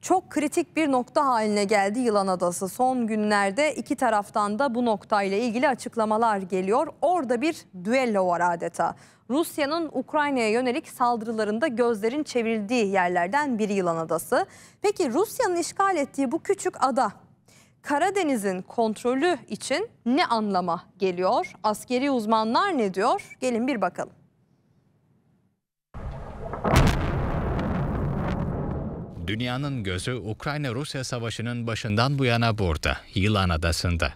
çok kritik bir nokta haline geldi Yılan Adası. Son günlerde iki taraftan da bu noktayla ilgili açıklamalar geliyor. Orada bir düello var adeta. Rusya'nın Ukrayna'ya yönelik saldırılarında gözlerin çevrildiği yerlerden biri Yılan Adası. Peki Rusya'nın işgal ettiği bu küçük ada Karadeniz'in kontrolü için ne anlama geliyor? Askeri uzmanlar ne diyor? Gelin bir bakalım. Dünyanın gözü Ukrayna-Rusya savaşının başından bu yana burada, Yılan Adası'nda.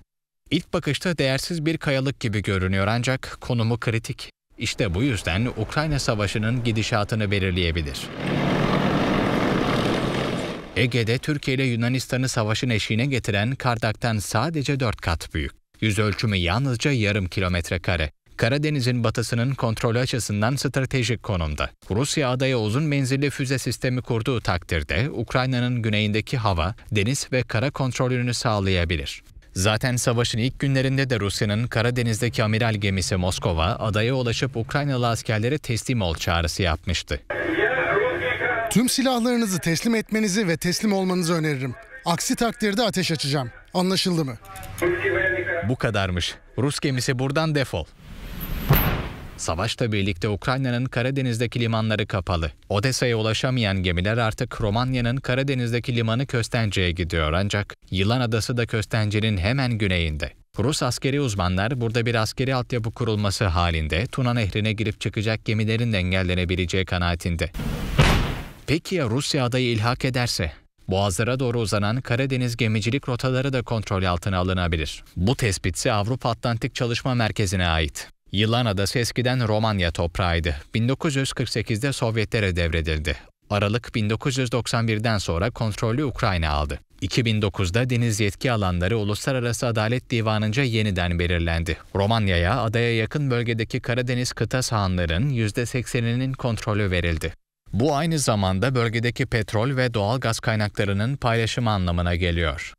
İlk bakışta değersiz bir kayalık gibi görünüyor ancak konumu kritik. İşte bu yüzden Ukrayna Savaşı'nın gidişatını belirleyebilir. Ege'de Türkiye ile Yunanistan'ı savaşın eşiğine getiren Kardak'tan sadece 4 kat büyük. Yüz ölçümü yalnızca yarım kilometre kare. Karadeniz'in batısının kontrolü açısından stratejik konumda. Rusya adaya uzun menzilli füze sistemi kurduğu takdirde Ukrayna'nın güneyindeki hava, deniz ve kara kontrolünü sağlayabilir. Zaten savaşın ilk günlerinde de Rusya'nın Karadeniz'deki amiral gemisi Moskova adaya ulaşıp Ukraynalı askerlere teslim ol çağrısı yapmıştı. Tüm silahlarınızı teslim etmenizi ve teslim olmanızı öneririm. Aksi takdirde ateş açacağım. Anlaşıldı mı? Bu kadarmış. Rus gemisi buradan defol. Savaşla birlikte Ukrayna'nın Karadeniz'deki limanları kapalı. Odessa'ya ulaşamayan gemiler artık Romanya'nın Karadeniz'deki limanı Köstence'ye gidiyor ancak Yılan Adası da Köstence'nin hemen güneyinde. Rus askeri uzmanlar burada bir askeri altyapı kurulması halinde Tuna Nehri'ne girip çıkacak gemilerin engellenebileceği kanaatinde. Peki ya Rusya adayı ilhak ederse? Boğazlara doğru uzanan Karadeniz gemicilik rotaları da kontrol altına alınabilir. Bu tespitsi Avrupa Atlantik Çalışma Merkezi'ne ait. Yılan Adası eskiden Romanya toprağıydı. 1948'de Sovyetlere devredildi. Aralık 1991'den sonra kontrolü Ukrayna aldı. 2009'da deniz yetki alanları Uluslararası Adalet Divanı'nca yeniden belirlendi. Romanya'ya adaya yakın bölgedeki Karadeniz kıta sahanların %80'inin kontrolü verildi. Bu aynı zamanda bölgedeki petrol ve doğal gaz kaynaklarının paylaşımı anlamına geliyor.